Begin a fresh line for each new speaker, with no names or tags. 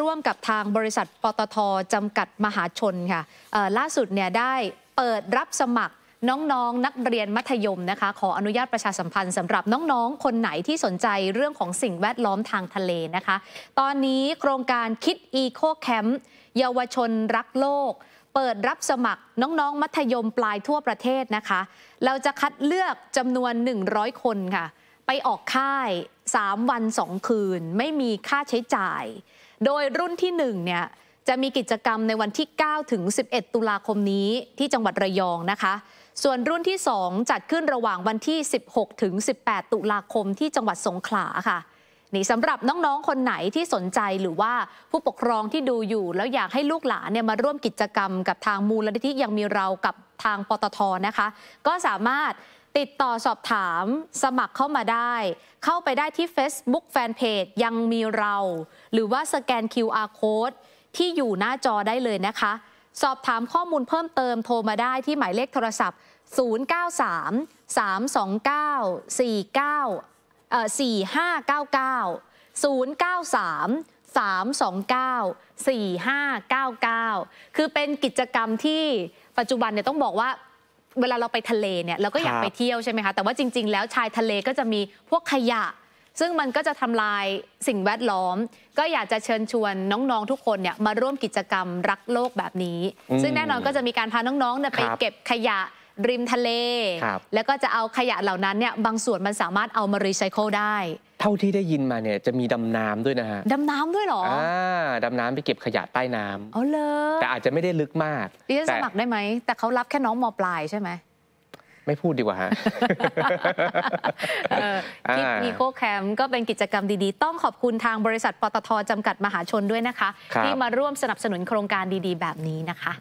ร่วมกับทางบริษัทปตทจำกัดมหาชนค่ะล่าสุดเนี่ยได้เปิดรับสมัคร น้องๆนนักเรียนมัธยมนะคะ ขออนุญาตประชาสัมพันธ์สำหรับน้องๆ คนไหนที่สนใจเรื่องของสิ่งแวดล้อมทางทะเลนะคะ ตอนนี้โครงการคิดอีโคแคมป์เยาวชนรักโลก เปิดรับสมัครน้องๆมัธยมปลายทั่วประเทศนะคะ เราจะคัดเลือกจำนวน 100 คนค่ะไปออกค่าย 3 วัน 2 คืนไม่มีค่าใช้จ่าย โดยรุ่นที่1เนี่ยจะมีกิจกรรมในวันที่9ถึง11 ตุลาคมนี้ที่จังหวัดระยองนะคะ ส่วนรุ่นที่ 2 จัดขึ้นระหว่างวันที่ 16ถึง18 ตุลาคมที่จังหวัดสงขลาค่ะนี่สำหรับน้องๆคนไหนที่สนใจหรือว่าผู้ปกครองที่ดูอยู่ แล้วอยากให้ลูกหลานเนี่ยมาร่วมกิจกรรมกับทางมูลนิธิยังมีเรากับทางปตทนะคะ ก็สามารถติดต่อสอบถามสมัครเข้ามาได้ เข้าไปได้ที่ Facebook Fanpage ยังมีเรา หรือว่าสแกน QR Code ที่อยู่หน้าจอได้เลยนะคะ สอบถามข้อมูลเพิ่มเติมโทรมาได้ที่หมายเลขโทรศัพท์ 093 329 49เอ่อ4599 093 329 4599 คือเป็นกิจกรรมที่ปัจจุบันเนี่ยต้องบอกว่าเวลาเราไปทะเลเนี่ยเราก็อยากไปเที่ยวใช่ไหมคะแต่ว่าจริง ๆแล้วชายทะเลก็จะมีพวกขยะ ซึ่งมันก็จะทำลายสิ่งแวดล้อม ก็อยากจะเชิญชวนน้องๆทุกคนเนี่ยมาร่วมกิจกรรมรักโลกแบบนี้ ซึ่งแน่นอนก็จะมีการพาน้องๆไปเก็บขยะริมทะเล แล้วก็จะเอาขยะเหล่านั้นเนี่ยบางส่วนมันสามารถเอามารีไซเคิลได้
เท่าที่ได้ยินมาเนี่ยจะมีดำน้ำด้วยนะฮะด
ำน้ำด้วยหรออ
่าดำน้ำไปเก็บขยะใต้น้ำอ๋อ
เลยแต่อ
าจจะไม่ได้ลึกมากดิฉันสมัคร
ได้ไหมแต่เขารับแค่น้องมปลายใช่ไหม
ไม่พูดดีกว่าฮะคิดมีโค
แคมก็เป็นกิจกรรมดีๆ ต้องขอบคุณทางบริษัทปตทจำกัดมหาชนด้วยนะคะ ที่มาร่วมสนับสนุนโครงการดี ๆแบบนี้นะคะ